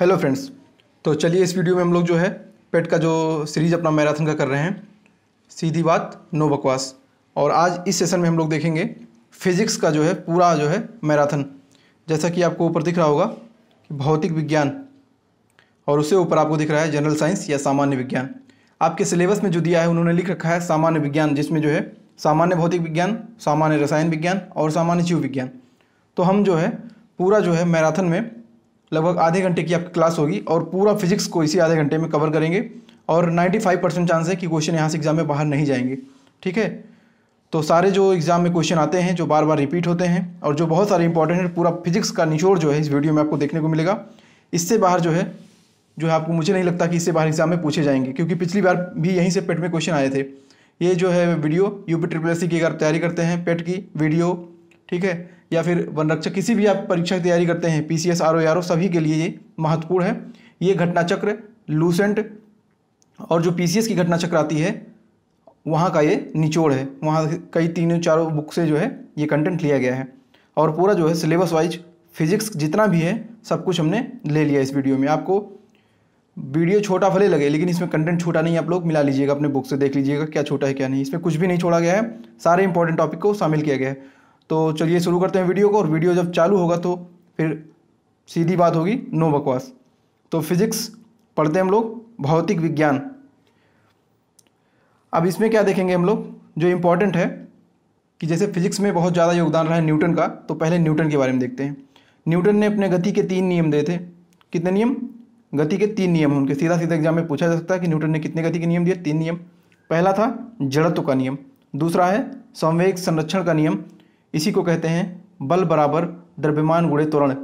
hello friends तो चलिए इस वीडियो में हम लोग जो है पेट का जो सीरीज अपना मैराथन का कर रहे हैं सीधी बात नो बकवास और आज इस सेशन में हम लोग देखेंगे फिजिक्स का जो है पूरा जो है मैराथन जैसा कि आपको ऊपर दिख रहा होगा कि भौतिक विज्ञान और उससे ऊपर आपको दिख रहा है जनरल साइंस या सामान्य विज्ञान आपके सिलेबस में जो दिया है उन्होंने लिख रखा है सामान्य विज्ञान जिसमें जो है सामान्य भौतिक विज्ञान सामान्य रसायन विज्ञान और सामान्य जीव विज्ञान तो हम जो है पूरा जो है मैराथन में लगभग आधे घंटे की आपकी क्लास होगी और पूरा फिजिक्स को इसी आधे घंटे में कवर करेंगे और 95 परसेंट चांस है कि क्वेश्चन यहाँ से एग्ज़ाम में बाहर नहीं जाएंगे ठीक है तो सारे जो एग्ज़ाम में क्वेश्चन आते हैं जो बार बार रिपीट होते हैं और जो बहुत सारे इंपॉर्टेंट है पूरा फिजिक्स का निचोड़ जो है इस वीडियो में आपको देखने को मिलेगा इससे बाहर जो है जो है आपको मुझे नहीं लगता कि इससे बाहर एग्ज़ाम में पूछे जाएंगे क्योंकि पिछली बार भी यहीं से पेट में क्वेश्चन आए थे ये जो है video U P triple S की अगर तैयारी करते हैं पेट की वीडियो ठीक है या फिर वन रक्षक किसी भी आप परीक्षा की तैयारी करते हैं P C S R O R O सभी के लिए ये महत्वपूर्ण है ये घटनाचक्र लूसेंट और जो पी सी एस की घटनाचक्र आती है वहाँ का ये निचोड़ है वहाँ कई तीनों चारों बुक से जो है ये कंटेंट लिया गया है और पूरा जो है सिलेबस वाइज फिजिक्स जितना भी है सब कुछ हमने ले लिया इस वीडियो में आपको वीडियो छोटा भले लगे लेकिन इसमें कंटेंट छोटा नहीं आप लोग मिला लीजिएगा अपने बुक से देख लीजिएगा क्या छोटा है क्या नहीं इसमें कुछ भी नहीं छोड़ा गया है सारे इंपॉर्टेंट टॉपिक को शामिल किया गया है तो चलिए शुरू करते हैं वीडियो को और वीडियो जब चालू होगा तो फिर सीधी बात होगी नो बकवास तो फिजिक्स पढ़ते हैं हम लोग भौतिक विज्ञान अब इसमें क्या देखेंगे हम लोग जो इम्पोर्टेंट है कि जैसे फिजिक्स में बहुत ज़्यादा योगदान रहा है न्यूटन का तो पहले न्यूटन के बारे में देखते हैं न्यूटन ने अपने गति के तीन नियम दिए थे कितने नियम गति के तीन नियम उनके सीधा सीधा एग्जाम में पूछा जा सकता है कि न्यूटन ने कितने गति के नियम दिए तीन नियम पहला था जड़त्व का नियम दूसरा है संवेग संरक्षण का नियम इसी को कहते हैं बल बराबर द्रव्यमान गुणे त्वरण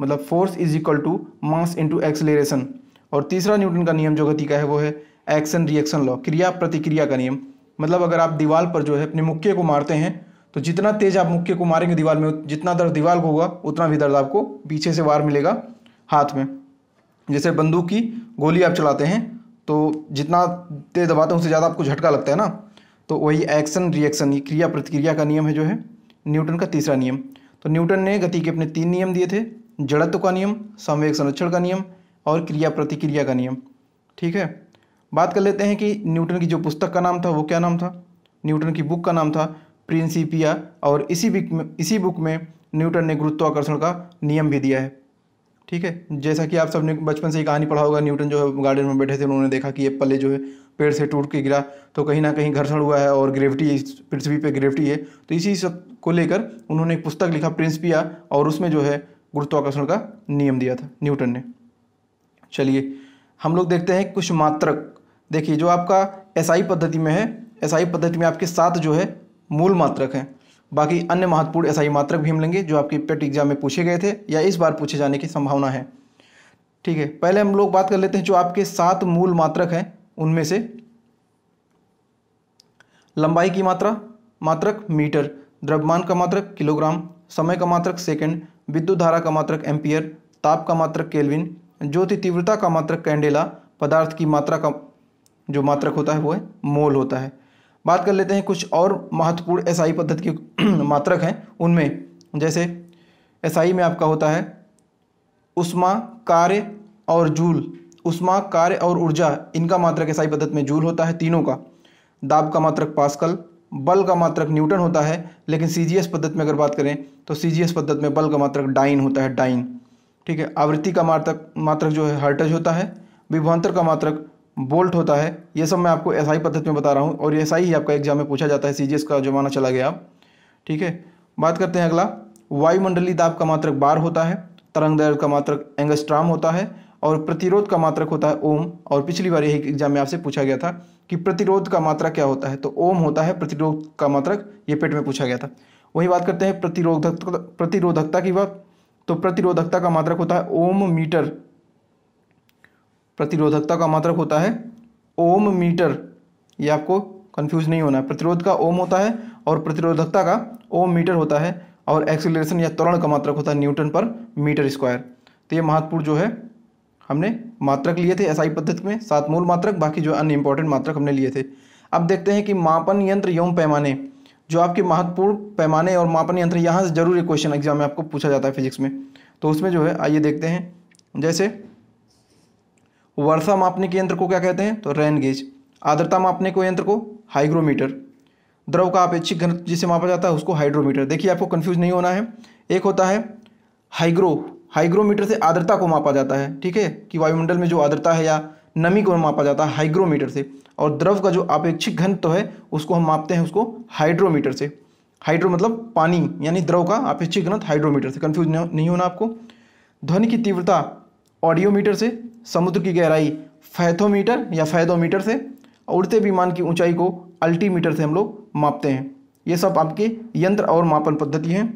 मतलब force is equal to mass into acceleration और तीसरा न्यूटन का नियम जो गति का है वो है एक्शन रिएक्शन लॉ क्रिया प्रतिक्रिया का नियम मतलब अगर आप दीवार पर जो है अपने मुक्के को मारते हैं तो जितना तेज आप मुक्के को मारेंगे दीवार में जितना दर्द दीवार को होगा उतना भी दर्द आपको पीछे से वार मिलेगा हाथ में जैसे बंदूक की गोली आप चलाते हैं तो जितना तेज दबाते हैं उससे ज़्यादा आपको झटका लगता है ना तो वही एक्शन रिएक्शन क्रिया प्रतिक्रिया का नियम है जो है न्यूटन का तीसरा नियम तो न्यूटन ने गति के अपने तीन नियम दिए थे जड़त्व का नियम संवेग संरक्षण का नियम और क्रिया प्रतिक्रिया का नियम ठीक है बात कर लेते हैं कि न्यूटन की जो पुस्तक का नाम था वो क्या नाम था न्यूटन की बुक का नाम था प्रिंसिपिया और इसी बुक में इसी बुक में न्यूटन ने गुरुत्वाकर्षण का नियम भी दिया है ठीक है जैसा कि आप सबने बचपन से ही कहानी पढ़ा होगा न्यूटन जो है गार्डन में बैठे थे उन्होंने देखा कि ये पले जो है पेड़ से टूट के गिरा तो कहीं ना कहीं घर्षण हुआ है और ग्रेविटी पृथ्वी पे ग्रेविटी है तो इसी सब को लेकर उन्होंने एक पुस्तक लिखा प्रिंसपिया और उसमें जो है गुरुत्वाकर्षण का नियम दिया था न्यूटन ने चलिए हम लोग देखते हैं कुछ मात्रक देखिए जो आपका एसआई पद्धति में है एसआई पद्धति में आपके सात जो है मूल मात्रक हैं बाकी अन्य महत्वपूर्ण एसआई मात्रक भी हम लेंगे जो आपके पेट एग्जाम में पूछे गए थे या इस बार पूछे जाने की संभावना है ठीक है पहले हम लोग बात कर लेते हैं जो आपके सात मूल मात्रक हैं उनमें से लंबाई की मात्रा मात्रक मीटर द्रव्यमान का मात्रक किलोग्राम समय का मात्रक सेकंड विद्युत धारा का मात्रक एम्पियर ताप का मात्रक केल्विन ज्योति तीव्रता का मात्रक कैंडेला पदार्थ की मात्रा का जो मात्रक होता है वो है मोल होता है बात कर लेते हैं कुछ और महत्वपूर्ण एसआई पद्धति के मात्रक हैं उनमें जैसे एसआई में आपका होता है उष्मा कार्य और जूल उष्मा कार्य और ऊर्जा इनका मात्रक ऐसा पद्धत में जूल होता है तीनों का दाब का मात्रक पास्कल बल का मात्रक न्यूटन होता है लेकिन सी पद्धत में अगर बात करें तो सी पद्धत में बल का मात्रक डाइन होता है डाइन ठीक है आवृत्ति का मात्रक मात्रक जो है हर्टज होता है विभवान्तर का मात्रक बोल्ट होता है ये सब मैं आपको ही पद्धति में बता रहा हूँ और ऐसा ही आपका एग्जाम में पूछा जाता है सी का जमाना चला गया आप ठीक है बात करते हैं अगला वायुमंडली दाब का मात्रक बार होता है तरंग दैर्घ्य का मात्रक एंगस्ट्राम होता है और प्रतिरोध का मात्रक होता है ओम और पिछली बार यही एग्जाम में आपसे पूछा गया था कि प्रतिरोध का मात्रा क्या होता है तो ओम होता है प्रतिरोध का मात्रक ये पेट में पूछा गया था वही बात करते हैं प्रतिरोधक प्रतिरोधकता की बात तो प्रतिरोधकता का मात्रक होता है ओम मीटर प्रतिरोधकता का मात्रक होता है ओम मीटर ये आपको कंफ्यूज नहीं होना है प्रतिरोध का ओम होता है और प्रतिरोधकता का ओम मीटर होता है और एक्सीलरेशन या त्वरण का मात्रक होता है न्यूटन पर मीटर स्क्वायर तो ये महत्वपूर्ण जो है हमने मात्रक लिए थे एसआई पद्धति में सात मूल मात्रक बाकी जो अन्य इंपॉर्टेंट मात्रक हमने लिए थे अब देखते हैं कि मापन यंत्र एवं पैमाने जो आपके महत्वपूर्ण पैमाने और मापन यंत्र यहाँ से जरूर एक क्वेश्चन एग्जाम में आपको पूछा जाता है फिजिक्स में तो उसमें जो है आइए देखते हैं जैसे वर्षा मापने के यंत्र को क्या कहते हैं तो रैन गेज आर्द्रता मापने को यंत्र को हाइग्रोमीटर द्रव का अपेक्षिक घन जिसे मापा जाता है उसको हाइड्रोमीटर देखिए आपको कन्फ्यूज नहीं होना है एक होता है हाइग्रो हाइग्रोमीटर से आर्द्रता को मापा जाता है ठीक है कि वायुमंडल में जो आर्द्रता है या नमी को मापा जाता है हाइग्रोमीटर से और द्रव का जो अपेक्षिक घनत्व तो है उसको हम मापते हैं उसको हाइड्रोमीटर से हाइड्रो मतलब पानी यानी द्रव का अपेक्षिक घनत्व हाइड्रोमीटर से कन्फ्यूज नहीं होना आपको ध्वनि की तीव्रता ऑडियोमीटर से समुद्र की गहराई फैथोमीटर या फैदोमीटर से उड़ते विमान की ऊंचाई को अल्टीमीटर से हम लोग मापते हैं ये सब आपके यंत्र और मापन पद्धति हैं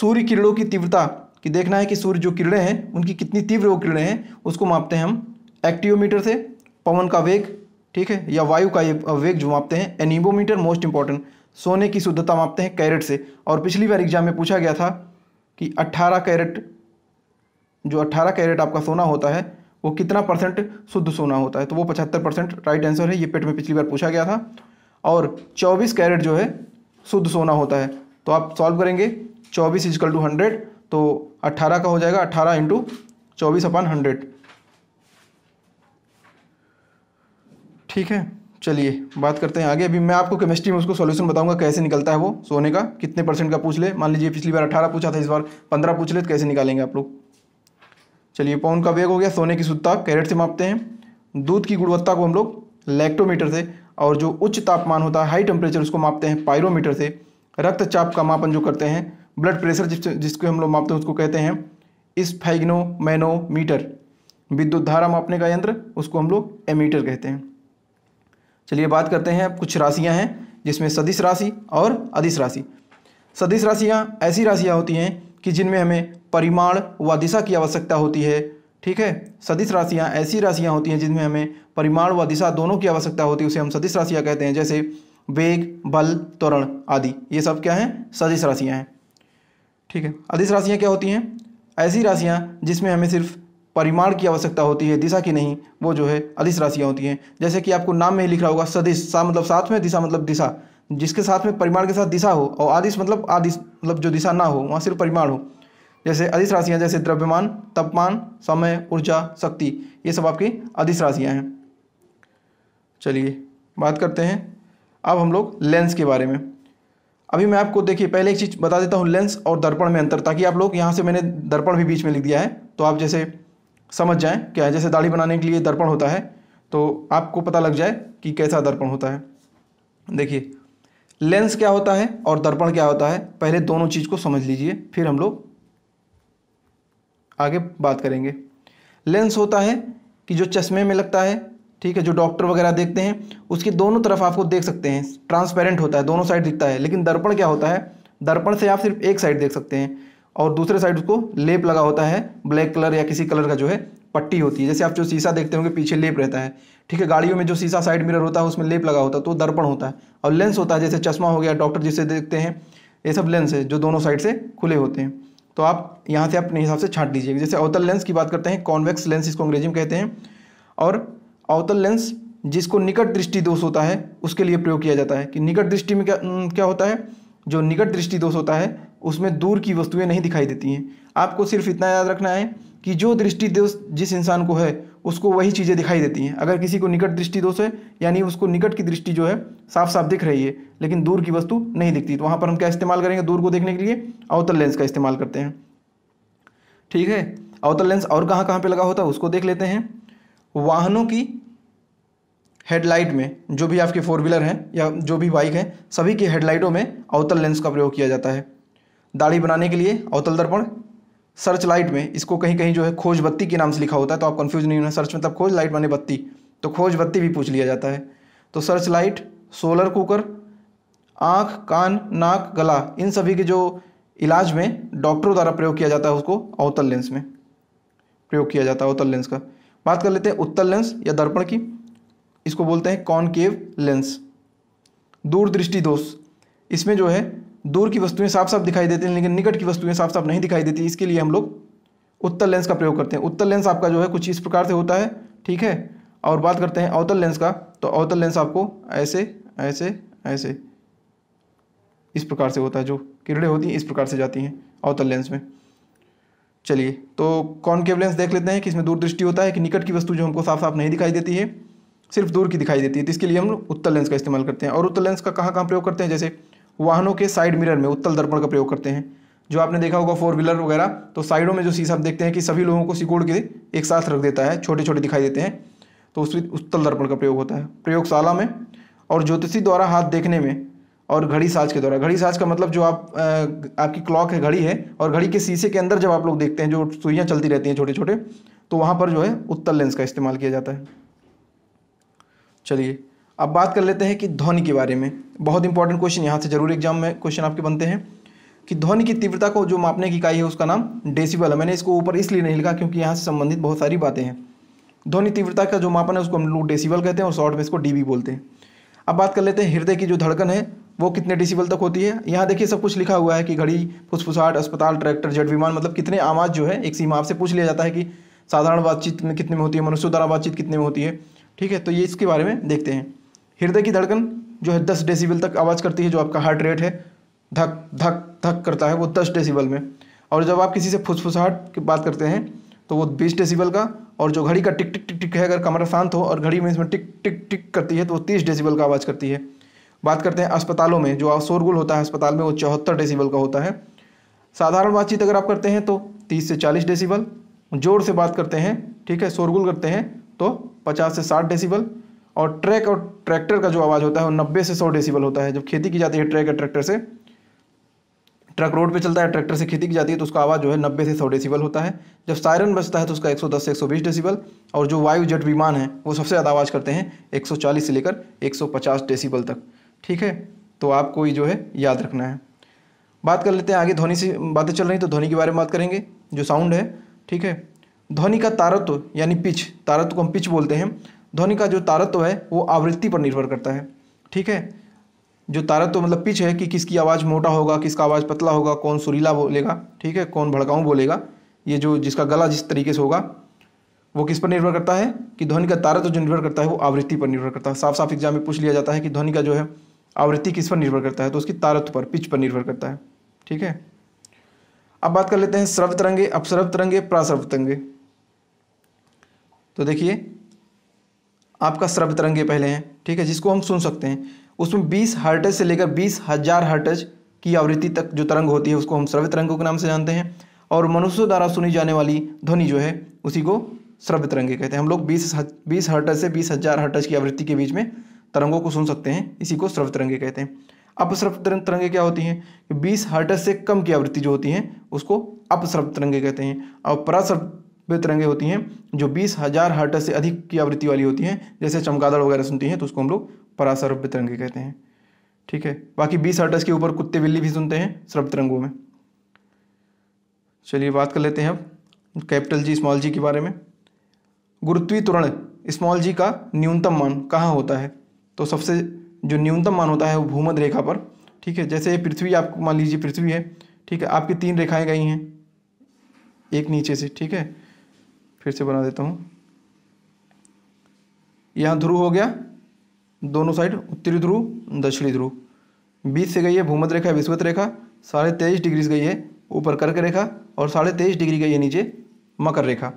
सूर्य किरणों की तीव्रता कि देखना है कि सूर्य जो किरणें हैं उनकी कितनी तीव्र वो किरणें हैं उसको मापते हैं हम एक्टिवोमीटर से पवन का वेग ठीक है या वायु का ये वेग जो मापते हैं एनिबोमीटर मोस्ट इंपॉर्टेंट सोने की शुद्धता मापते हैं कैरेट से और पिछली बार एग्जाम में पूछा गया था कि 18 कैरेट जो 18 कैरेट आपका सोना होता है वो कितना परसेंट शुद्ध सोना होता है तो वो पचहत्तर परसेंट राइट आंसर है ये पेट में पिछली बार पूछा गया था और चौबीस कैरेट जो है शुद्ध सोना होता है तो आप सॉल्व करेंगे चौबीस इजकल टू हंड्रेड तो अट्ठारह का हो जाएगा अट्ठारह इंटू चौबीस अपन हंड्रेड ठीक है चलिए बात करते हैं आगे अभी मैं आपको केमिस्ट्री में उसको सॉल्यूशन बताऊंगा कैसे निकलता है वो सोने का कितने परसेंट का पूछ ले मान लीजिए पिछली बार अठारह पूछा था इस बार पंद्रह पूछ ले तो कैसे निकालेंगे आप लोग चलिए पौन का वेग हो गया सोने की शुद्धता कैरेट से मापते हैं दूध की गुणवत्ता को हम लोग लैक्टोमीटर से और जो उच्च तापमान होता है हाई टेम्परेचर उसको मापते हैं पायरोमीटर से रक्तचाप का मापन जो करते हैं ब्लड प्रेशर जिस जिसको हम लोग मापते हैं उसको कहते हैं स्फाइग्नो मैनोमीटर विद्युत धारा मापने का यंत्र उसको हम लोग एमीटर कहते हैं चलिए बात करते हैं कुछ राशियाँ हैं जिसमें सदिश राशि और अधिस राशि सदिश राशियाँ ऐसी राशियाँ होती हैं कि जिनमें हमें परिमाण व दिशा की आवश्यकता होती है ठीक है सदिश राशियाँ ऐसी राशियाँ होती हैं जिनमें हमें परिमाण व दिशा दोनों की आवश्यकता होती है उसे हम सदिश राशियाँ कहते हैं जैसे वेग बल त्वरण आदि ये सब क्या हैं सदिश राशियाँ हैं ठीक है अधिश राशियाँ क्या होती हैं ऐसी राशियाँ जिसमें हमें सिर्फ परिमाण की आवश्यकता होती है दिशा की नहीं वो जो है अधिश राशियाँ होती हैं जैसे कि आपको नाम में ही लिख रहा होगा सदिश सा मतलब साथ में दिशा मतलब दिशा जिसके साथ में परिमाण के साथ दिशा हो और आदिश मतलब आदिश मतलब जो दिशा ना हो वहाँ सिर्फ परिमाण हो जैसे अधिस राशियाँ जैसे द्रव्यमान तापमान समय ऊर्जा शक्ति ये सब आपकी अधिस राशियाँ हैं चलिए बात करते हैं अब हम लोग लेंस के बारे में अभी मैं आपको देखिए पहले एक चीज़ बता देता हूँ लेंस और दर्पण में अंतर ताकि आप लोग यहाँ से मैंने दर्पण भी बीच में लिख दिया है तो आप जैसे समझ जाएँ क्या है जैसे दाढ़ी बनाने के लिए दर्पण होता है तो आपको पता लग जाए कि कैसा दर्पण होता है देखिए लेंस क्या होता है और दर्पण क्या होता है पहले दोनों चीज़ को समझ लीजिए फिर हम लोग आगे बात करेंगे लेंस होता है कि जो चश्मे में लगता है ठीक है जो डॉक्टर वगैरह देखते हैं उसकी दोनों तरफ आपको देख सकते हैं ट्रांसपेरेंट होता है दोनों साइड दिखता है लेकिन दर्पण क्या होता है दर्पण से आप सिर्फ एक साइड देख सकते हैं और दूसरे साइड उसको लेप लगा होता है ब्लैक कलर या किसी कलर का जो है पट्टी होती है जैसे आप जो शीशा देखते होंगे पीछे लेप रहता है ठीक है गाड़ियों में जो शीशा साइड मिरर होता है उसमें लेप लगा होता है तो दर्पण होता है और लेंस होता है जैसे चश्मा हो गया डॉक्टर जिसे देखते हैं ये सब लेंस है जो दोनों साइड से खुले होते हैं तो आप यहाँ से अपने हिसाब से छाट लीजिए जैसे अवतल लेंस की बात करते हैं कॉन्वेक्स लेंस इसको अंग्रेजी में कहते हैं और अवतल लेंस जिसको निकट दृष्टि दोष होता है उसके लिए प्रयोग किया जाता है कि निकट दृष्टि में क्या क्या होता है जो निकट दृष्टि दोष होता है उसमें दूर की वस्तुएं नहीं दिखाई देती हैं आपको सिर्फ इतना याद रखना है कि जो दृष्टि दोष जिस इंसान को है उसको वही चीज़ें दिखाई देती हैं अगर किसी को निकट दृष्टि दोष है यानी उसको निकट की दृष्टि जो है साफ साफ दिख रही है लेकिन दूर की वस्तु नहीं दिखती तो वहाँ पर हम क्या इस्तेमाल करेंगे दूर को देखने के लिए अवतल लेंस का इस्तेमाल करते हैं ठीक है अवतल लेंस और कहाँ कहाँ पर लगा होता है उसको देख लेते हैं वाहनों की हेडलाइट में जो भी आपके फोर व्हीलर हैं या जो भी बाइक हैं सभी की हेडलाइटों में अवतल लेंस का प्रयोग किया जाता है दाढ़ी बनाने के लिए अवतल दर्पण सर्च लाइट में इसको कहीं कहीं जो है खोज बत्ती के नाम से लिखा होता है तो आप कन्फ्यूज नहीं होना सर्च मतलब खोज लाइट माने बत्ती तो खोज बत्ती भी पूछ लिया जाता है तो सर्च लाइट सोलर कुकर आँख कान नाक गला इन सभी के जो इलाज में डॉक्टरों द्वारा प्रयोग किया जाता है उसको अवतल लेंस में प्रयोग किया जाता है अवतल लेंस का बात कर लेते हैं उत्तल लेंस या दर्पण की इसको बोलते हैं कॉनकेव लेंस दूरदृष्टि दोष इसमें जो है दूर की वस्तुएं साफ साफ दिखाई देती हैं लेकिन निकट की वस्तुएं साफ साफ नहीं दिखाई देती इसके लिए हम लोग उत्तर लेंस का प्रयोग करते हैं उत्तर लेंस आपका जो है कुछ इस प्रकार से होता है ठीक है और बात करते हैं अवतल लेंस का तो अवतल लेंस आपको ऐसे ऐसे ऐसे इस प्रकार से होता है जो किरणें होती हैं इस प्रकार से जाती हैं अवतल लेंस में चलिए तो कॉनकेव लेंस देख लेते हैं कि इसमें दूरदृष्टि होता है कि निकट की वस्तु जो हमको साफ साफ नहीं दिखाई देती है सिर्फ दूर की दिखाई देती है तो इसके लिए हम उत्तर लेंस का इस्तेमाल करते हैं और उत्तर लेंस का कहाँ कहाँ प्रयोग करते हैं जैसे वाहनों के साइड मिरर में उत्तल दर्पण का प्रयोग करते हैं जो आपने देखा होगा फोर व्हीलर वगैरह तो साइडों में जो शीशा आप देखते हैं कि सभी लोगों को सिकोड़ के एक साथ रख देता है छोटे छोटे दिखाई देते हैं तो उस उत्तल दर्पण का प्रयोग होता है प्रयोगशाला में और ज्योतिषी द्वारा हाथ देखने में और घड़ी साज के द्वारा घड़ी साज का मतलब जो आप आ, आपकी क्लॉक है घड़ी है और घड़ी के शीशे के अंदर जब आप लोग देखते हैं जो सुइयाँ चलती रहती हैं छोटे छोटे तो वहाँ पर जो है उत्तल लेंस का इस्तेमाल किया जाता है चलिए अब बात कर लेते हैं कि ध्वनि के बारे में बहुत इंपॉर्टेंट क्वेश्चन यहाँ से जरूर एग्जाम में क्वेश्चन आपके बनते हैं कि ध्वनि की तीव्रता को जो मापने की इकाई है उसका नाम डेसिबल है मैंने इसको ऊपर इसलिए नहीं लिखा क्योंकि यहाँ से संबंधित बहुत सारी बातें हैं ध्वनि तीव्रता का जो मापन है उसको हम लोग डेसिबल कहते हैं और शॉर्ट में इसको डीबी बोलते हैं अब बात कर लेते हैं हृदय की जो धड़कन है वो कितने डेसिबल तक होती है यहाँ देखिए सब कुछ लिखा हुआ है कि घड़ी फुसफुसाहट अस्पताल ट्रैक्टर जेट विमान मतलब कितने आवाज़ जो है एक सीमा आपसे पूछ लिया जाता है कि साधारण बातचीत में कितने में होती है मनुष्य द्वारा बातचीत कितने में होती है ठीक है तो ये इसके बारे में देखते हैं हृदय की धड़कन जो है दस डेसीबल तक आवाज़ करती है जो आपका हार्ट रेट है धक धक धक करता है वो दस डेसीबल में और जब आप किसी से फुसफुसाहट की बात करते हैं तो वो बीस डेसीबल का और जो घड़ी का टिक टिक टिक टिक है अगर कमरा शांत हो और घड़ी में इसमें टिक टिक टिक करती है तो वो तीस डेसीबल का आवाज़ करती है बात करते हैं अस्पतालों में जो शोरगुल होता है अस्पताल में वो चौहत्तर डेसीबल का होता है साधारण बातचीत अगर आप करते हैं तो तीस से चालीस डेसीबल जोर से बात करते हैं ठीक है शोरगुल करते हैं तो पचास से साठ डेसीबल और ट्रैक और ट्रैक्टर का जो आवाज़ होता है वो नब्बे से सौ डेसीबल होता है जब खेती की जाती है ट्रैक या ट्रैक्टर से ट्रक रोड पे चलता है ट्रैक्टर से खेती की जाती है तो उसका आवाज़ जो है नब्बे से सौ डेसीबल होता है जब सायरन बजता है तो उसका 110 से 120 डेसीबल और जो वायु जेट विमान है वो सबसे ज़्यादा आवाज़ करते हैं 140 से लेकर 150 डेसीबल तक ठीक है तो आपको ये जो है याद रखना है बात कर लेते हैं आगे ध्वनि से बातें चल रही तो ध्वनि के बारे में बात करेंगे जो साउंड है ठीक है ध्वनि का तारत्व यानी पिच तारत्व को हम पिच बोलते हैं ध्वनि का जो तारत्व है वो आवृत्ति पर निर्भर करता है ठीक है जो तारत्व मतलब पिच है कि किसकी आवाज़ मोटा होगा किसका आवाज़ पतला होगा कौन सुरीला बोलेगा ठीक है कौन भड़काऊँ बोलेगा ये जो जिसका गला जिस तरीके से होगा वो किस पर निर्भर करता है कि ध्वनि का तारत्व जो निर्भर करता है वो आवृत्ति पर निर्भर करता है साफ साफ एग्जाम में पूछ लिया जाता है कि ध्वनि का जो है आवृत्ति किस पर निर्भर करता है तो उसकी तारत्व पर पिच पर निर्भर करता है ठीक है अब बात कर लेते हैं सर्व तरंगे अपसर्व तरंगे प्रासर्व तरंगे तो देखिए आपका श्रब तरंगे पहले हैं ठीक है जिसको हम सुन सकते हैं उसमें बीस हर्टज से लेकर बीस हज़ार हर्टज की आवृत्ति तक जो तरंग होती है उसको हम श्रव्य तरंगों के नाम से जानते हैं और मनुष्यों द्वारा सुनी जाने वाली ध्वनि जो है उसी को श्रव्य तरंगे कहते हैं हम लोग बीस बीस हर्टज से बीस हज़ार हर्टज की आवृत्ति के बीच में तरंगों को सुन सकते हैं इसी को श्रव्य तरंगे कहते हैं अपश्रव तरंग तरंगे क्या होती हैं बीस हर्टज से कम की आवृत्ति जो होती हैं उसको अपश्रव तरंगे कहते हैं और परास वे तो तरंगे होती हैं जो बीस हजार हर्ट से अधिक की आवृत्ति वाली होती हैं जैसे चमकादड़ वगैरह सुनती हैं तो उसको हम लोग परासर तरंगे कहते हैं ठीक है बाकी बीस हर्टस के ऊपर कुत्ते बिल्ली भी सुनते हैं सर्व तिरंगों में चलिए बात कर लेते हैं अब कैपिटल जी स्मॉल जी के बारे में गुरुत्वी त्वरण स्मॉल जी का न्यूनतम मान कहाँ होता है तो सबसे जो न्यूनतम मान होता है वो भूमध रेखा पर ठीक है जैसे पृथ्वी आपको मान लीजिए पृथ्वी है ठीक है आपकी तीन रेखाएं गई हैं एक नीचे से ठीक है फिर से बना देता हूँ यहाँ ध्रुव हो गया दोनों साइड उत्तरी ध्रुव दक्षिणी ध्रुव बीच से गई है भूमत रेखा विस्वत रेखा साढ़े तेईस डिग्री से गई है ऊपर कर्क रेखा और साढ़े तेईस डिग्री गई है नीचे मकर रेखा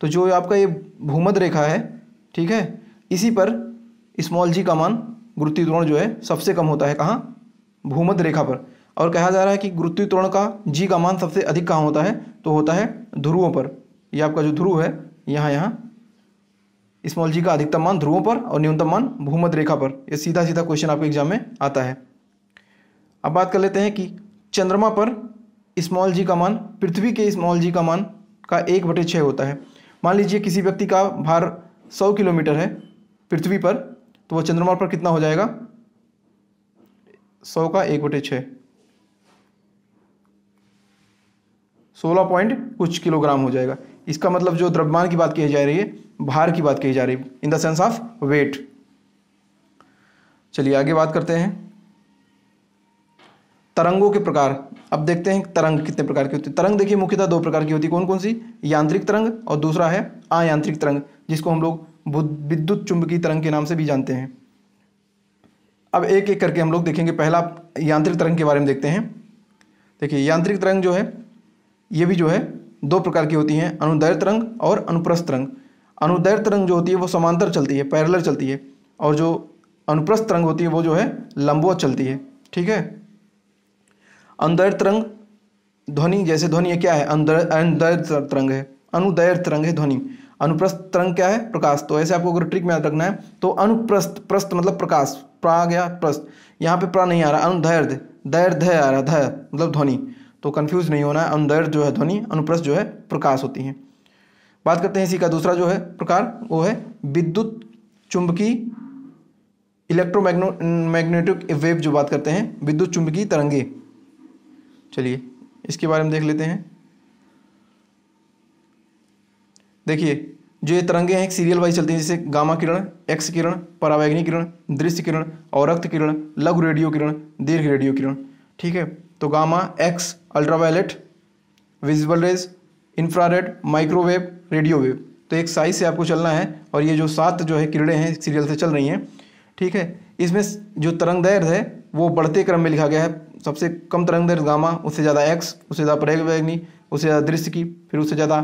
तो जो आपका ये भूमध रेखा है ठीक है इसी पर स्मॉल जी का मान गुरुत्वीय त्वरण जो है सबसे कम होता है कहाँ भूमध रेखा पर और कहा जा रहा है कि गुरुत्वीय त्वरण का जी का मान सबसे अधिक कहाँ होता है तो होता है ध्रुवों पर ये आपका जो ध्रुव है यहाँ यहाँ स्मॉल जी का अधिकतम मान ध्रुवों पर और न्यूनतम मान भूमध्य रेखा पर ये सीधा सीधा क्वेश्चन आपके एग्जाम में आता है अब बात कर लेते हैं कि चंद्रमा पर स्मॉल जी का मान पृथ्वी के स्मॉल जी का मान का एक बटे छः होता है मान लीजिए किसी व्यक्ति का भार सौ किलोमीटर है पृथ्वी पर तो वह चंद्रमा पर कितना हो जाएगा सौ का एक बटे छः सोलह पॉइंट कुछ किलोग्राम हो जाएगा इसका मतलब जो द्रव्यमान की बात की जा रही है भार की बात कही जा रही है in the sense of weight चलिए आगे बात करते हैं तरंगों के प्रकार अब देखते हैं तरंग कितने प्रकार की होती है तरंग देखिए मुख्यतः दो प्रकार की होती है कौन कौन सी यांत्रिक तरंग और दूसरा है अयांत्रिक तरंग जिसको हम लोग विद्युत चुंबकीय तरंग के नाम से भी जानते हैं अब एक एक करके हम लोग देखेंगे पहला यांत्रिक तरंग के बारे में देखते हैं देखिए यांत्रिक तरंग जो है ये भी जो है दो प्रकार की होती हैं अनुदैर तरंग और अनुप्रस्थ तरंग अनुदैर तरंग जो होती है वो समांतर चलती है पैरलर चलती है और जो अनुप्रस्थ तरंग होती है वो जो है लंबवत चलती है ठीक है अनुदैर तरंग ध्वनि जैसे ध्वनि क्या है अनुदैर तरंग है अनुदैर तरंग है ध्वनि अनुप्रस्थ तरंग क्या है प्रकाश तो ऐसे आपको अगर ट्रिक में याद रखना है तो अनुप्रस्थ प्रस्थ मतलब प्रकाश प्रा गया प्रस्थ यहाँ पे प्रा नहीं आ रहा अनुदैर्ध दैर्ध आ रहा धय मतलब ध्वनि तो कन्फ्यूज नहीं होना है अनुदैर्घ जो है ध्वनि अनुप्रस्थ जो है प्रकाश होती हैं बात करते हैं इसी का दूसरा जो है प्रकार वो है विद्युत चुंबकीय इलेक्ट्रोमैग्नो मैग्नेटिक वेव जो बात करते हैं विद्युत चुंबकीय तरंगे चलिए इसके बारे में देख लेते हैं देखिए जो ये तरंगे हैं एक सीरियल वाइज चलती हैं जैसे गामा किरण एक्स किरण परावैग्नि किरण दृश्य किरण और रक्त किरण लघु रेडियो किरण दीर्घ रेडियो किरण ठीक है तो gamma X ultraviolet visible rays infrared microwave radio wave तो एक साइज से आपको चलना है और ये जो सात जो है किरणें हैं सीरियल से चल रही हैं ठीक है इसमें जो तरंग दैर्घ्य है वो बढ़ते क्रम में लिखा गया है सबसे कम तरंग दैर्घ्य गामा उससे ज़्यादा एक्स उससे ज़्यादा परेग्नि उससे ज़्यादा दृश्य की फिर उससे ज़्यादा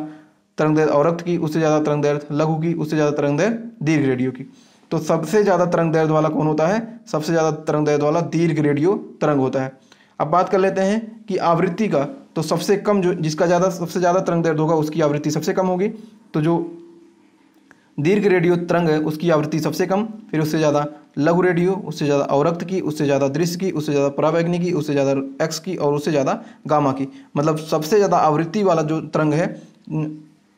तरंग दैर्घ्य औरत की उससे ज़्यादा तरंग दैर्घ्य लघु की उससे ज़्यादा तरंग दैर्घ्य दीर्घ रेडियो की तो सबसे ज़्यादा तरंग दैर्घ्य वाला कौन होता है सबसे ज़्यादा तरंग दैर्घ्य वाला दीर्घ रेडियो तरंग होता है अब बात कर लेते हैं कि आवृत्ति का तो सबसे कम जो जिसका ज़्यादा सबसे ज़्यादा तरंग दर्द होगा उसकी आवृत्ति सबसे कम होगी तो जो दीर्घ रेडियो तरंग है उसकी आवृत्ति सबसे कम फिर उससे ज़्यादा लघु रेडियो उससे ज़्यादा अवरक्त की उससे ज़्यादा दृश्य की उससे ज़्यादा प्रावैग्नि की उससे ज़्यादा एक्स की और उससे ज़्यादा गामा की मतलब सबसे ज़्यादा आवृत्ति वाला जो तरंग है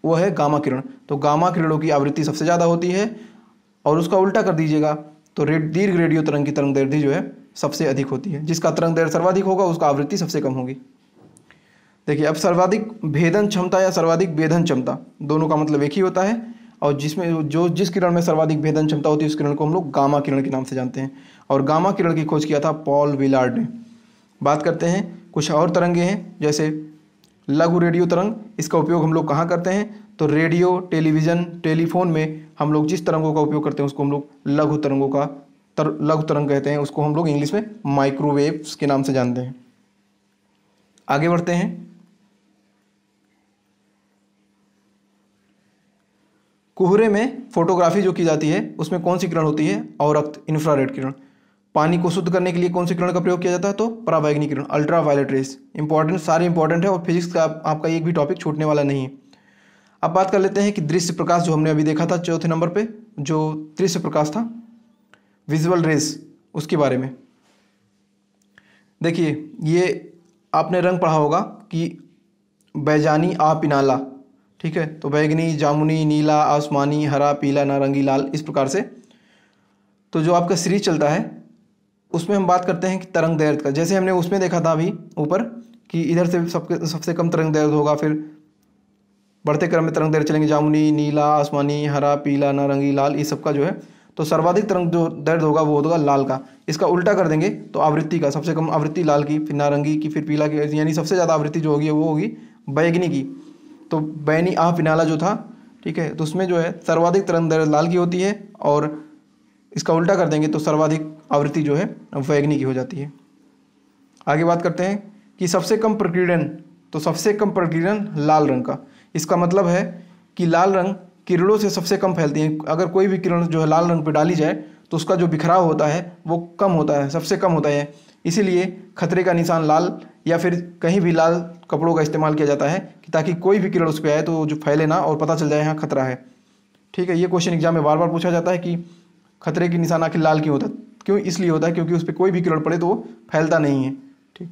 वो है गामा किरण तो गामा किरणों की आवृत्ति सबसे ज़्यादा होती है और उसका उल्टा कर दीजिएगा तो रेड दीर्घ रेडियो तरंग की तरंग दर्दी जो है सबसे अधिक होती है जिसका तरंग दैर्ध्य सर्वाधिक होगा उसका आवृत्ति सबसे कम होगी देखिए अब सर्वाधिक भेदन क्षमता या सर्वाधिक भेदन क्षमता दोनों का मतलब एक ही होता है और जिसमें जो जिस किरण में सर्वाधिक भेदन क्षमता होती है उस किरण को हम लोग गामा किरण के नाम से जानते हैं और गामा किरण की खोज किया था पॉल विलार्ड ने बात करते हैं कुछ और तरंगे हैं जैसे लघु रेडियो तरंग इसका उपयोग हम लोग कहाँ करते हैं तो रेडियो टेलीविज़न टेलीफोन में हम लोग जिस तरंगों का उपयोग करते हैं उसको हम लोग लघु तरंगों का तर लघु तरंग कहते हैं उसको हम लोग इंग्लिश में माइक्रोवेव्स के नाम से जानते हैं आगे बढ़ते हैं कोहरे में फोटोग्राफी जो की जाती है उसमें कौन सी किरण होती है औरक्त इंफ्रारेड किरण पानी को शुद्ध करने के लिए कौन सी किरण का प्रयोग किया जाता है तो पराबैग्नि किरण अल्ट्रा वायलेट रेस इंपॉर्टेंट सारे इंपॉर्टेंट है और फिजिक्स का आपका एक भी टॉपिक छूटने वाला नहीं है अब बात कर लेते हैं कि दृश्य प्रकाश जो हमने अभी देखा था चौथे नंबर पर जो दृश्य प्रकाश था विजुअल रेस उसके बारे में देखिए ये आपने रंग पढ़ा होगा कि बैजानी आ पिनाला ठीक है तो बैगनी जामुनी नीला आसमानी हरा पीला नारंगी लाल इस प्रकार से तो जो आपका सीरीज चलता है उसमें हम बात करते हैं कि तरंग दर्द का जैसे हमने उसमें देखा था अभी ऊपर कि इधर से सबके सबसे कम तरंग दर्द होगा फिर बढ़ते क्रम में तरंग दर्द चलेंगे जामुनी नीला आसमानी हरा पीला नारंगी लाल ये सबका जो है तो सर्वाधिक तरंग जो दर्द होगा वो होगा लाल का इसका उल्टा कर देंगे तो आवृत्ति का सबसे कम आवृत्ति लाल की फिर नारंगी की फिर पीला की यानी सबसे ज़्यादा आवृत्ति जो होगी वो होगी बैगनी की तो बैनी आ पिनाला जो था ठीक है तो उसमें जो है सर्वाधिक तरंग दर्द लाल की होती है और इसका उल्टा कर देंगे तो सर्वाधिक आवृत्ति जो है वैग्नि की हो जाती है आगे बात करते हैं कि सबसे कम प्रकीर्णन तो सबसे कम प्रकीर्णन लाल रंग का इसका मतलब है कि लाल रंग किरणों से सबसे कम फैलती हैं अगर कोई भी किरण जो है लाल रंग पर डाली जाए तो उसका जो बिखराव होता है वो कम होता है सबसे कम होता है इसीलिए खतरे का निशान लाल या फिर कहीं भी लाल कपड़ों का इस्तेमाल किया जाता है कि ताकि कोई भी किरण उस पर आए तो जो फैले ना और पता चल जाए यहाँ खतरा है ठीक है ये क्वेश्चन एग्जाम में बार बार पूछा जाता है कि खतरे के निशान आखिर लाल क्यों होता है क्यों इसलिए होता है क्योंकि उस पर कोई भी किरण पड़े तो वो फैलता नहीं है ठीक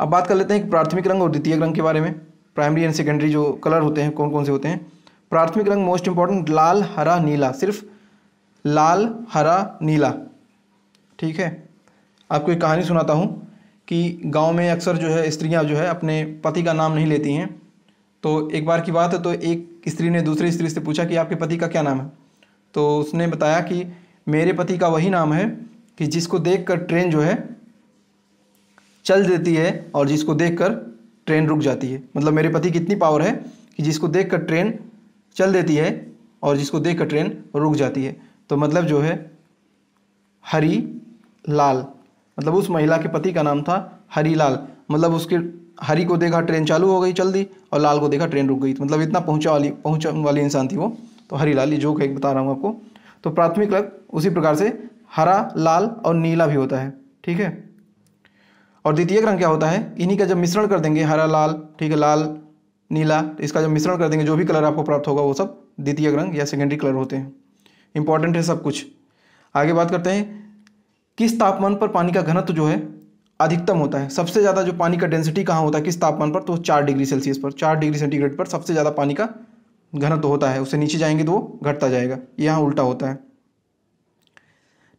अब बात कर लेते हैं प्राथमिक रंग और द्वितीय रंग के बारे में प्राइमरी एंड सेकेंडरी जो कलर होते हैं कौन कौन से होते हैं प्राथमिक रंग मोस्ट इंपॉर्टेंट लाल हरा नीला सिर्फ लाल हरा नीला ठीक है आपको एक कहानी सुनाता हूँ कि गांव में अक्सर जो है स्त्रियाँ जो है अपने पति का नाम नहीं लेती हैं तो एक बार की बात है तो एक स्त्री ने दूसरी स्त्री से पूछा कि आपके पति का क्या नाम है तो उसने बताया कि मेरे पति का वही नाम है कि जिसको कर ट्रेन जो है चल देती है और जिसको कर ट्रेन रुक जाती है मतलब मेरे पति की इतनी पावर है कि जिसको कर ट्रेन चल देती है और जिसको देख कर ट्रेन रुक जाती है तो मतलब जो है हरी लाल मतलब उस महिला के पति का नाम था हरी लाल मतलब उसके हरी को देखा ट्रेन चालू हो गई चल दी और लाल को देखा ट्रेन रुक गई मतलब इतना पहुँचा वाली पहुँच वाली इंसान थी वो तो हरी लाल ये जो कहीं बता रहा हूँ आपको तो प्राथमिक लग उसी प्रकार से हरा लाल और नीला भी होता है ठीक है और द्वितीय रंग क्या होता है इन्हीं का जब मिश्रण कर देंगे हरा लाल ठीक है लाल नीला तो इसका जब मिश्रण कर देंगे जो भी कलर आपको प्राप्त होगा वो सब द्वितीय रंग या सेकेंडरी कलर होते हैं इंपॉर्टेंट है सब कुछ आगे बात करते हैं किस तापमान पर पानी का घनत्व जो है अधिकतम होता है सबसे ज़्यादा जो पानी का डेंसिटी कहाँ होता है किस तापमान पर तो चार डिग्री सेल्सियस पर चार डिग्री सेंटीग्रेड पर सबसे ज़्यादा पानी का घनत्व होता है उससे नीचे जाएंगे तो वो घटता जाएगा यहाँ उल्टा होता है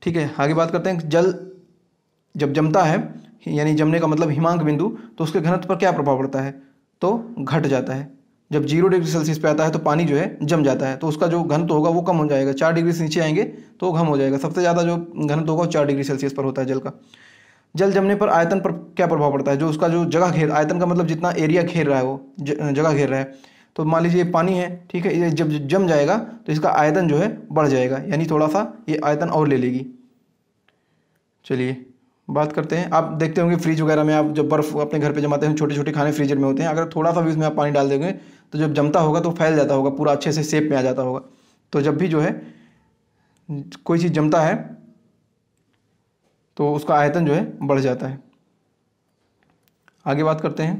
ठीक है आगे बात करते हैं जल जब जमता है यानी जमने का मतलब हिमांक बिंदु तो उसके घनत्व पर क्या प्रभाव पड़ता है तो घट जाता है जब जीरो डिग्री सेल्सियस पे आता है तो पानी जो है जम जाता है तो उसका जो घनत्व होगा वो कम हो जाएगा चार डिग्री से नीचे आएंगे तो घम हो जाएगा सबसे ज़्यादा जो घनत्व होगा वो चार डिग्री सेल्सियस पर होता है जल का जल जमने पर आयतन पर क्या प्रभाव पड़ता है जो उसका जो जगह घेर आयतन का मतलब जितना एरिया घेर रहा है वो जगह घेर रहा है तो मान लीजिए पानी है ठीक है ये जब जम जाएगा तो इसका आयतन जो है बढ़ जाएगा यानी थोड़ा सा ये आयतन और ले लेगी चलिए बात करते हैं आप देखते होंगे फ्रिज वगैरह में आप जब बर्फ़ अपने घर पे जमाते हैं छोटे छोटे खाने फ्रीजर में होते हैं अगर थोड़ा सा भी उसमें आप पानी डाल देंगे तो जब जमता होगा तो फैल जाता होगा पूरा अच्छे से सेप में आ जाता होगा तो जब भी जो है कोई चीज़ जमता है तो उसका आयतन जो है बढ़ जाता है आगे बात करते हैं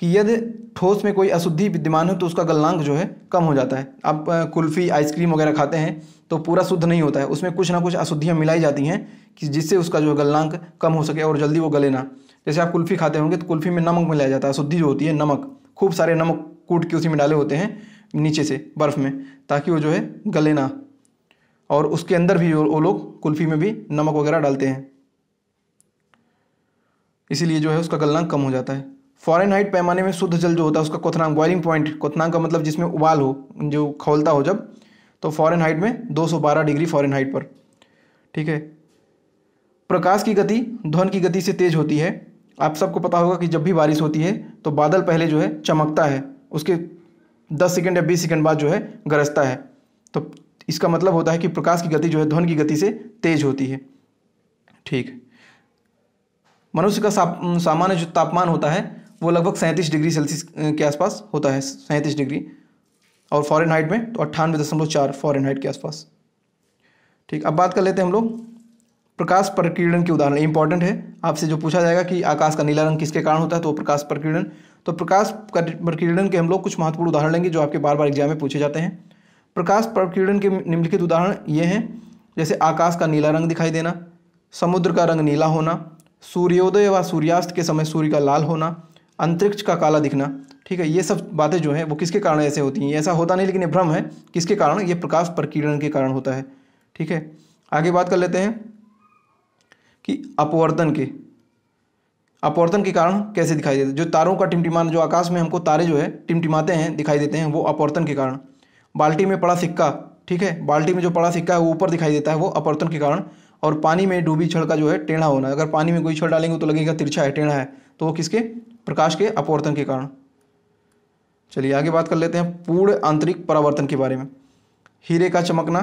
कि यदि ठोस में कोई अशुद्धि विद्यमान हो तो उसका गलनांक जो है कम हो जाता है आप कुल्फ़ी आइसक्रीम वगैरह खाते हैं तो पूरा शुद्ध नहीं होता है उसमें कुछ ना कुछ अशुद्धियाँ मिलाई जाती हैं कि जिससे उसका जो गलनांक कम हो सके और जल्दी वो गले ना जैसे आप कुल्फ़ी खाते होंगे तो कुल्फ़ी में नमक मिलाया जाता है शुद्धि जो होती है नमक खूब सारे नमक कूट के उसी में डाले होते हैं नीचे से बर्फ़ में ताकि वो जो है गले ना और उसके अंदर भी वो लोग कुल्फ़ी में भी नमक वगैरह डालते हैं इसीलिए जो है उसका गलनांक कम हो जाता है फॉरन हाइट पैमाने में शुद्ध जल जो होता है उसका कोथनांग बॉइलिंग पॉइंट कोथनांग का मतलब जिसमें उबाल हो जो खोलता हो जब तो फॉरन हाइट में 212 डिग्री फॉरन हाइट पर ठीक है प्रकाश की गति ध्वन की गति से तेज होती है आप सबको पता होगा कि जब भी बारिश होती है तो बादल पहले जो है चमकता है उसके दस सेकेंड या बीस सेकेंड बाद जो है गरजता है तो इसका मतलब होता है कि प्रकाश की गति जो है ध्वन की गति से तेज होती है ठीक मनुष्य का सामान्य जो तापमान होता है वो लगभग सैंतीस डिग्री सेल्सियस के आसपास होता है सैंतीस डिग्री और फॉरेन हाइट में तो अट्ठानवे दशमलव चार फॉरन हाइट के आसपास ठीक अब बात कर लेते हैं हम लोग प्रकाश प्रकीर्णन के उदाहरण इंपॉर्टेंट है आपसे जो पूछा जाएगा कि आकाश का नीला रंग किसके कारण होता है तो प्रकाश प्रकीर्णन तो प्रकाश प्रकीर्णन के हम लोग कुछ महत्वपूर्ण उदाहरण लेंगे जो आपके बार बार एग्जाम में पूछे जाते हैं प्रकाश प्रकीर्णन के निम्नलिखित उदाहरण ये हैं जैसे आकाश का नीला रंग दिखाई देना समुद्र का रंग नीला होना सूर्योदय व सूर्यास्त के समय सूर्य का लाल होना अंतरिक्ष का काला दिखना ठीक है ये सब बातें जो हैं वो किसके कारण ऐसे होती हैं ऐसा होता नहीं लेकिन ये भ्रम है किसके कारण ये प्रकाश प्रकीर्णन के कारण होता है ठीक है आगे बात कर लेते हैं कि अपवर्तन के अपवर्तन के कारण कैसे दिखाई देते जो तारों का टिमटिमाना जो आकाश में हमको तारे जो है टिमटिमाते हैं दिखाई देते हैं वो अपवर्तन के कारण बाल्टी में पड़ा सिक्का ठीक है बाल्टी में जो पड़ा सिक्का है वो ऊपर दिखाई देता है वो अपवर्तन के कारण और पानी में डूबी छड़ का जो है टेढ़ा होना अगर पानी में कोई छड़ डालेंगे तो लगेगा तिरछा है टेढ़ा है तो वो किसके प्रकाश के अपवर्तन के कारण चलिए आगे बात कर लेते हैं पूर्ण आंतरिक परावर्तन के बारे में हीरे का चमकना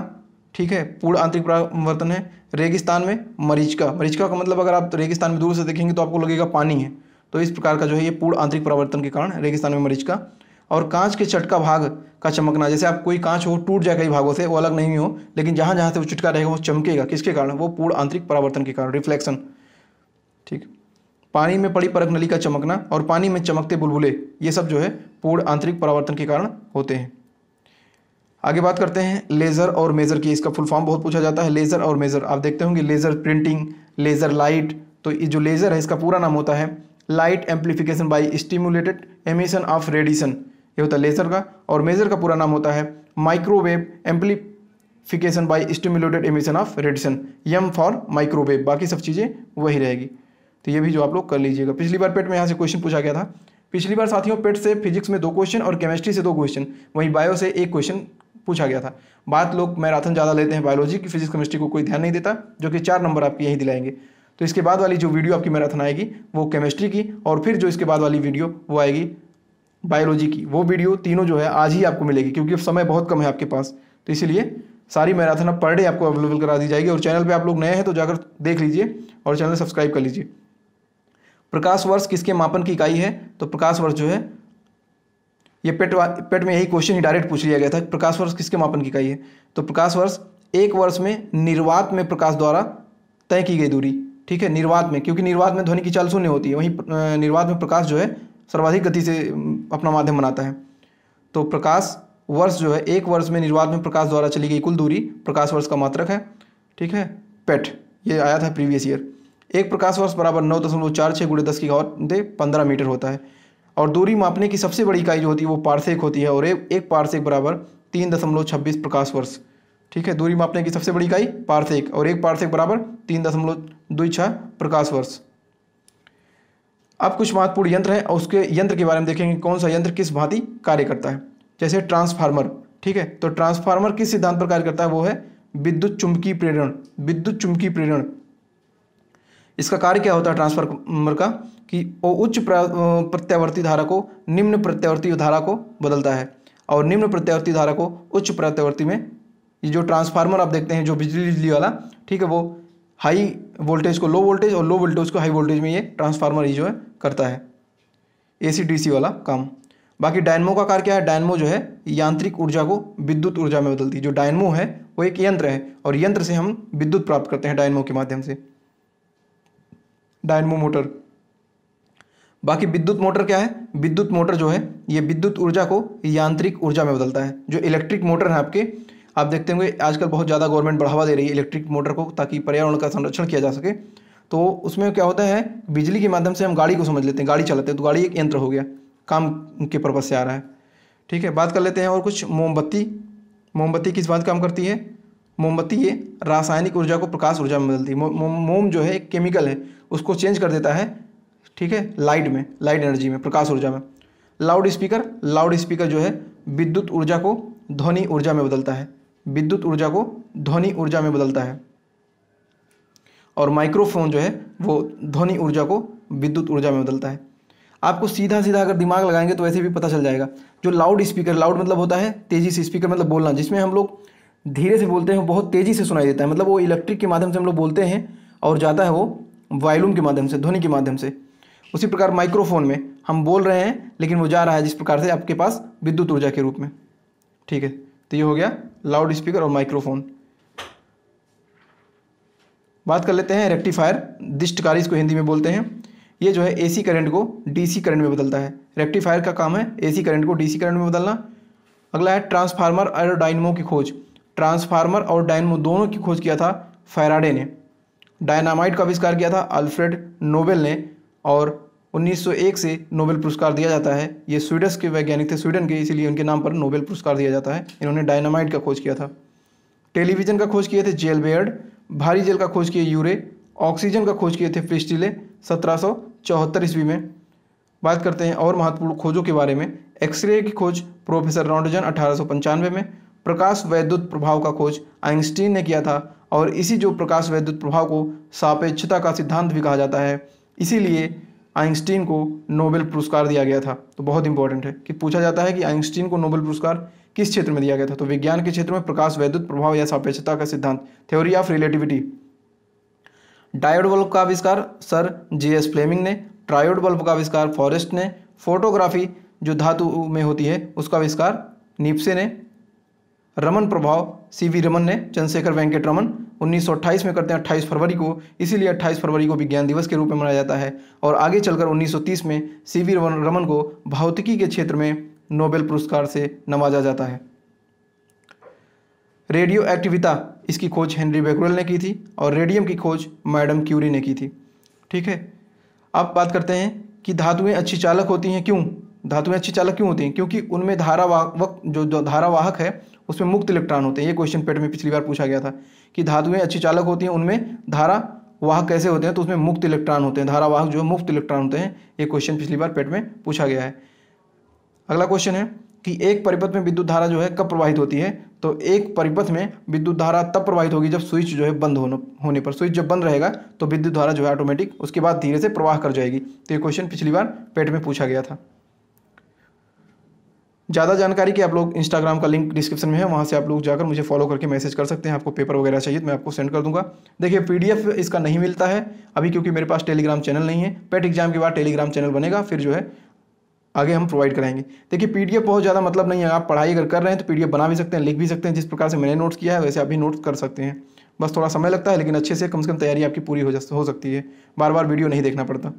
ठीक है पूर्ण आंतरिक परावर्तन है रेगिस्तान में मरीचिका मरीचिका का मतलब अगर आप रेगिस्तान में दूर से देखेंगे तो आपको लगेगा पानी है तो इस प्रकार का जो है ये पूर्ण आंतरिक परावर्तन के कारण रेगिस्तान में मरीचिका और कांच के चटका भाग का चमकना जैसे आप कोई कांच हो टूट जाए कई भागों से वो अलग नहीं हो लेकिन जहाँ जहाँ से वो चटका रहेगा वो चमकेगा किसके कारण वो पूर्ण आंतरिक परावर्तन के कारण रिफ्लेक्शन ठीक पानी में पड़ी परख नली का चमकना और पानी में चमकते बुलबुले ये सब जो है पूर्ण आंतरिक परावर्तन के कारण होते हैं आगे बात करते हैं लेज़र और मेज़र की इसका फुल फॉर्म बहुत पूछा जाता है लेज़र और मेज़र आप देखते होंगे लेज़र प्रिंटिंग लेज़र लाइट तो ये जो लेज़र है इसका पूरा नाम होता है light amplification by stimulated emission of radiation ये होता है लेज़र का और मेज़र का पूरा नाम होता है microwave amplification by stimulated emission of radiation M for microwave बाकी सब चीज़ें वही रहेगी तो ये भी जो आप लोग कर लीजिएगा पिछली बार पेट में यहाँ से क्वेश्चन पूछा गया था पिछली बार साथियों पेट से फिजिक्स में दो क्वेश्चन और केमिस्ट्री से दो क्वेश्चन वहीं बायो से एक क्वेश्चन पूछा गया था बात लोग मैराथन ज़्यादा लेते हैं बायोलॉजी की फिजिक्स केमिस्ट्री को कोई ध्यान नहीं देता जो कि चार नंबर आपके यहीं दिलाएंगे तो इसके बाद वाली जो वीडियो आपकी मैराथन आएगी वो केमिस्ट्री की और फिर जो इसके बाद वाली वीडियो वो आएगी बायोलॉजी की वो वीडियो तीनों जो है आज ही आपको मिलेगी क्योंकि समय बहुत कम है आपके पास तो इसीलिए सारी मैराथन अब पर डे आपको अवेलेबल करा दी जाएगी और चैनल पर आप लोग नए हैं तो जाकर देख लीजिए और चैनल सब्सक्राइब कर लीजिए प्रकाश वर्ष किसके मापन की इकाई है तो प्रकाश वर्ष जो है ये पेट पेट में यही क्वेश्चन ही डायरेक्ट पूछ लिया गया था प्रकाश वर्ष किसके मापन की इकाई है तो प्रकाश वर्ष एक वर्ष में निर्वात में प्रकाश द्वारा तय की गई दूरी ठीक है निर्वात में क्योंकि निर्वात में ध्वनि की चाल शून्य होती है वहीं निर्वात में प्रकाश जो है सर्वाधिक गति से अपना माध्यम बनाता है तो प्रकाश वर्ष जो है एक वर्ष में निर्वात में प्रकाश द्वारा चली गई कुल दूरी प्रकाश वर्ष का मात्रक है ठीक है पेट ये आया था प्रीवियस ईयर एक प्रकाश वर्ष बराबर नौ दशमलव चार छः गुड़े दस की दे पंद्रह मीटर होता है और दूरी मापने की सबसे बड़ी इकाई जो होती है वो पार्सेक होती है और एक एक पार्सेक बराबर तीन दशमलव छब्बीस प्रकाश वर्ष ठीक है दूरी मापने की सबसे बड़ी इकाई पार्सेक और एक पार्सेक बराबर तीन दशमलव दो छः प्रकाश वर्ष अब कुछ महत्वपूर्ण यंत्र हैं और उसके यंत्र के बारे में देखेंगे कौन सा यंत्र किस भांति कार्य करता है जैसे ट्रांसफार्मर ठीक है तो ट्रांसफार्मर किस सिद्धांत पर कार्य करता है वो है विद्युत चुंबकीय प्रेरण विद्युत चुंबकीय प्रेरण इसका कार्य क्या होता है ट्रांसफार्मर का कि वो उच्च प्रत्यावर्ती धारा को निम्न प्रत्यावर्ती धारा को बदलता है और निम्न प्रत्यावर्ती धारा को उच्च प्रत्यावर्ती में ये जो ट्रांसफार्मर आप देखते हैं जो बिजली बिजली वाला ठीक है वो हाई वोल्टेज को लो वोल्टेज और लो वोल्टेज को हाई वोल्टेज में ये ट्रांसफार्मर ये जो है करता है ए सी वाला काम बाकी डायनमो का कार्य क्या है डायनमो जो है यांत्रिक ऊर्जा को विद्युत ऊर्जा में बदलती है जो डायनमो है वो एक यंत्र है और यंत्र से हम विद्युत प्राप्त करते हैं डायनमो के माध्यम से डायनमो मोटर बाकी विद्युत मोटर क्या है विद्युत मोटर जो है ये विद्युत ऊर्जा को यांत्रिक ऊर्जा में बदलता है जो इलेक्ट्रिक मोटर है आपके आप देखते होंगे आजकल बहुत ज़्यादा गवर्नमेंट बढ़ावा दे रही है इलेक्ट्रिक मोटर को ताकि पर्यावरण का संरक्षण किया जा सके तो उसमें क्या होता है बिजली के माध्यम से हम गाड़ी को समझ लेते हैं गाड़ी चलाते हैं तो गाड़ी एक यंत्र हो गया काम के पर्पज़ से आ रहा है ठीक है बात कर लेते हैं और कुछ मोमबत्ती मोमबत्ती किस बात काम करती है मोमबत्ती ये रासायनिक ऊर्जा को प्रकाश ऊर्जा में बदलती है मोम जो है एक केमिकल है उसको चेंज कर देता है ठीक है लाइट में लाइट एनर्जी में प्रकाश ऊर्जा में लाउड स्पीकर लाउड स्पीकर जो है विद्युत ऊर्जा को ध्वनि ऊर्जा में बदलता है विद्युत ऊर्जा को ध्वनि ऊर्जा में बदलता है और माइक्रोफोन जो है वो ध्वनि ऊर्जा को विद्युत ऊर्जा में बदलता है आपको सीधा सीधा अगर दिमाग लगाएंगे तो वैसे भी पता चल जाएगा जो लाउड स्पीकर लाउड मतलब होता है तेज़ी से स्पीकर मतलब बोलना जिसमें हम लोग धीरे से बोलते हैं बहुत तेज़ी से सुनाई देता है मतलब वो इलेक्ट्रिक के माध्यम से हम लोग बोलते हैं और जाता है वो वायलूम के माध्यम से ध्वनि के माध्यम से उसी प्रकार माइक्रोफोन में हम बोल रहे हैं लेकिन वो जा रहा है जिस प्रकार से आपके पास विद्युत ऊर्जा के रूप में ठीक है तो ये हो गया लाउड स्पीकर और माइक्रोफोन बात कर लेते हैं रेक्टिफायर दिष्टकारी इसको हिंदी में बोलते हैं ये जो है एसी करंट को डीसी करंट में बदलता है रेक्टिफायर का काम है एसी करंट को डीसी करंट में बदलना अगला है ट्रांसफार्मर और डायनमो की खोज ट्रांसफार्मर और डायनमो दोनों की खोज किया था फैराडे ने डायनामाइट का आविष्कार किया था अल्फ्रेड नोबेल ने और 1901 से नोबेल पुरस्कार दिया जाता है ये स्वीडस के वैज्ञानिक थे स्वीडन के इसीलिए उनके नाम पर नोबेल पुरस्कार दिया जाता है इन्होंने डायनामाइट का खोज किया था टेलीविज़न का खोज किए थे जेल बेयर्ड भारी जेल का खोज किए यूरे ऑक्सीजन का खोज किए थे फ्रिस्टिले सत्रह ईस्वी में बात करते हैं और महत्वपूर्ण खोजों के बारे में एक्सरे की खोज प्रोफेसर रॉन्डजन अठारह में प्रकाश वैद्युत प्रभाव का खोज आइंस्टीन ने किया था और इसी जो प्रकाश वैद्युत प्रभाव को सापेक्षता का सिद्धांत भी कहा जाता है इसीलिए आइंस्टीन को नोबेल पुरस्कार दिया गया था तो बहुत इंपॉर्टेंट है कि पूछा जाता है कि आइंस्टीन को नोबेल पुरस्कार किस क्षेत्र में दिया गया था तो विज्ञान के क्षेत्र में प्रकाश वैद्युत प्रभाव या सापेक्षता का सिद्धांत theory of relativity diode bulb का आविष्कार सर जे एस फ्लेमिंग ने ट्रायोड बल्ब का आविष्कार फॉरेस्ट ने फोटोग्राफी जो धातु में होती है उसका आविष्कार निप्से ने रमन प्रभाव सी वी रमन ने चंद्रशेखर वेंकट रमन 1928 में करते हैं 28 फरवरी को इसीलिए 28 फरवरी को विज्ञान दिवस के रूप में मनाया जाता है और आगे चलकर 1930 में सी वी रमन को भौतिकी के क्षेत्र में नोबेल पुरस्कार से नवाजा जाता है रेडियो एक्टिविता इसकी खोज हेनरी बेगुरल ने की थी और रेडियम की खोज मैडम क्यूरी ने की थी ठीक है अब बात करते हैं कि धातुएं अच्छी चालक होती हैं क्यों धातुएं अच्छी चालक क्यों होती हैं क्योंकि उनमें धारावाहक जो, जो धारावाहक है उसमें मुक्त इलेक्ट्रॉन होते हैं ये क्वेश्चन पेट में पिछली बार पूछा गया था कि धातुएं अच्छी चालक होती हैं उनमें धारा वाहक कैसे होते हैं तो उसमें मुक्त इलेक्ट्रॉन होते हैं धारावाहक जो है मुक्त इलेक्ट्रॉन होते हैं ये क्वेश्चन पिछली बार पेट में पूछा गया है अगला क्वेश्चन है कि एक परिपथ में विद्युत धारा जो है कब प्रवाहित होती है तो एक परिपथ में विद्युत धारा तब प्रवाहित होगी जब स्विच जो है बंद होने पर स्विच जब बंद रहेगा तो विद्युत धारा जो है ऑटोमेटिक उसके बाद धीरे से प्रवाह कर जाएगी तो ये क्वेश्चन पिछली बार पेट में पूछा गया था ज़्यादा जानकारी के आप लोग इंस्टाग्राम का लिंक डिस्क्रिप्शन में है वहाँ से आप लोग जाकर मुझे फॉलो करके मैसेज कर सकते हैं आपको पेपर वगैरह चाहिए तो मैं आपको सेंड कर दूंगा देखिए पीडीएफ इसका नहीं मिलता है अभी क्योंकि मेरे पास टेलीग्राम चैनल नहीं है पेट एग्जाम के बाद टेलीग्राम चैनल बनेगा फिर जो है आगे हम प्रोवाइड कराएंगे देखिए पीडीएफ बहुत ज़्यादा मतलब नहीं है आप पढ़ाई अगर कर रहे हैं तो पीडीएफ बना भी सकते हैं लिख भी सकते हैं जिस प्रकार से मैंने नोट्स किया है वैसे आप भी नोट्स कर सकते हैं बस थोड़ा समय लगता है लेकिन अच्छे से कम से कम तैयारी आपकी पूरी हो जा हो सकती है बार बार वीडियो नहीं देखना पड़ता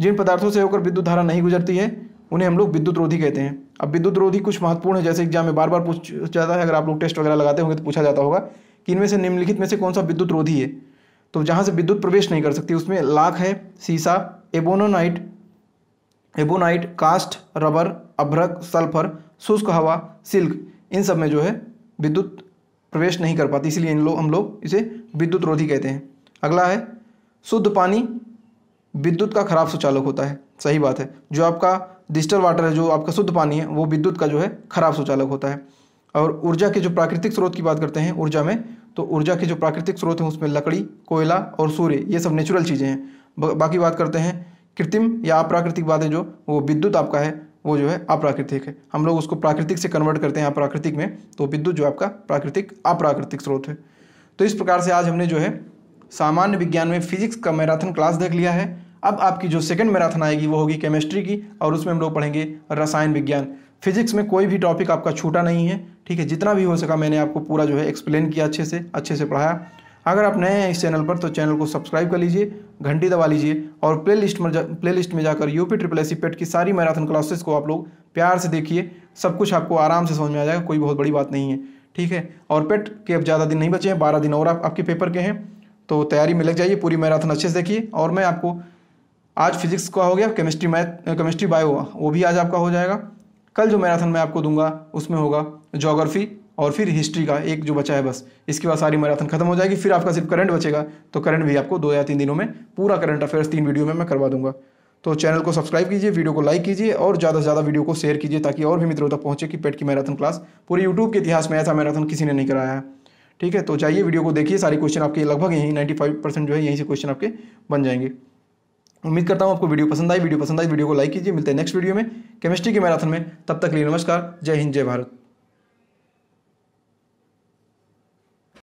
जिन पदार्थों से होकर विद्युत धारा नहीं गुजरती है उन्हें हम लोग विद्युत रोधी कहते हैं अब विद्युत रोधी कुछ महत्वपूर्ण है जैसे एग्जाम में बार बार पूछ जाता है अगर आप लोग टेस्ट वगैरह लगाते होंगे तो पूछा जाता होगा कि इनमें से निम्नलिखित में से कौन सा विद्युत रोधी है तो जहाँ से विद्युत प्रवेश नहीं कर सकती उसमें लाख है सीसा एबोनोनाइट एबोनाइट कास्ट रबर अभ्रक सल्फर शुष्क हवा सिल्क इन सब में जो है विद्युत प्रवेश नहीं कर पाती इसलिए इन लोग हम लोग इसे विद्युत रोधी कहते हैं अगला है शुद्ध पानी विद्युत का खराब सुचालक होता है सही बात है जो आपका डिजिटल वाटर है जो आपका शुद्ध पानी है वो विद्युत का जो है खराब सुचालक होता है और ऊर्जा के जो प्राकृतिक स्रोत की बात करते हैं ऊर्जा में तो ऊर्जा के जो प्राकृतिक स्रोत हैं उसमें लकड़ी कोयला और सूर्य ये सब नेचुरल चीज़ें हैं बाकी बात करते हैं कृत्रिम या अप्राकृतिक बातें जो वो विद्युत आपका है वो जो है अप्राकृतिक है हम लोग उसको प्राकृतिक से कन्वर्ट करते हैं अप्राकृतिक में तो विद्युत जो आपका प्राकृतिक अप्राकृतिक स्रोत है तो इस प्रकार से आज हमने जो है सामान्य विज्ञान में फिजिक्स का मैराथन क्लास देख लिया है अब आपकी जो सेकंड मैराथन आएगी वो होगी केमिस्ट्री की और उसमें हम लोग पढ़ेंगे रसायन विज्ञान फिजिक्स में कोई भी टॉपिक आपका छूटा नहीं है ठीक है जितना भी हो सका मैंने आपको पूरा जो है एक्सप्लेन किया अच्छे से अच्छे से पढ़ाया अगर आप नए हैं इस चैनल पर तो चैनल को सब्सक्राइब कर लीजिए घंटी दबा लीजिए और प्ले लिस्ट में जा प्ले लिस्ट में जाकर यूपी ट्रिपल एस पेट की सारी मैराथन क्लासेस को आप लोग प्यार से देखिए सब कुछ आपको आराम से समझ में आ जाएगा कोई बहुत बड़ी बात नहीं है ठीक है और पेट के अब ज़्यादा दिन नहीं बचे हैं बारह दिन और आप, आपके पेपर के हैं तो तैयारी में लग जाइए पूरी मैराथन अच्छे से देखिए और मैं आपको आज फिजिक्स का हो गया केमिस्ट्री मैथ केमिस्ट्री बायो वो भी आज आपका हो जाएगा कल जो मैराथन मैं आपको दूंगा उसमें होगा जोग्राफी और फिर हिस्ट्री का एक जो बचा है बस इसके बाद सारी मैराथन खत्म हो जाएगी फिर आपका सिर्फ करंट बचेगा तो करंट भी आपको दो या तीन दिनों में पूरा करंट अफेयर्स तीन वीडियो में मैं करवा दूंगा तो चैनल को सब्सक्राइब कीजिए वीडियो को लाइक कीजिए और ज़्यादा से ज़्यादा वीडियो को शेयर कीजिए ताकि और भी मित्रों तक पहुँचे कि पेट की मैराथन क्लास पूरे यूट्यूब के इतिहास में ऐसा मैराथन किसी ने नहीं कराया है ठीक है तो जाइए वीडियो को देखिए सारे क्वेश्चन आपके लगभग यहीं नाइन्टी फाइव परसेंट जो है यहीं से क्वेश्चन आपके बन जाएंगे उम्मीद करता हूँ आपको वीडियो पसंद आई वीडियो पसंद आई वीडियो को लाइक कीजिए मिलते हैं नेक्स्ट वीडियो में केमिस्ट्री के मैराथन में तब तक लिए नमस्कार जय हिंद जय भारत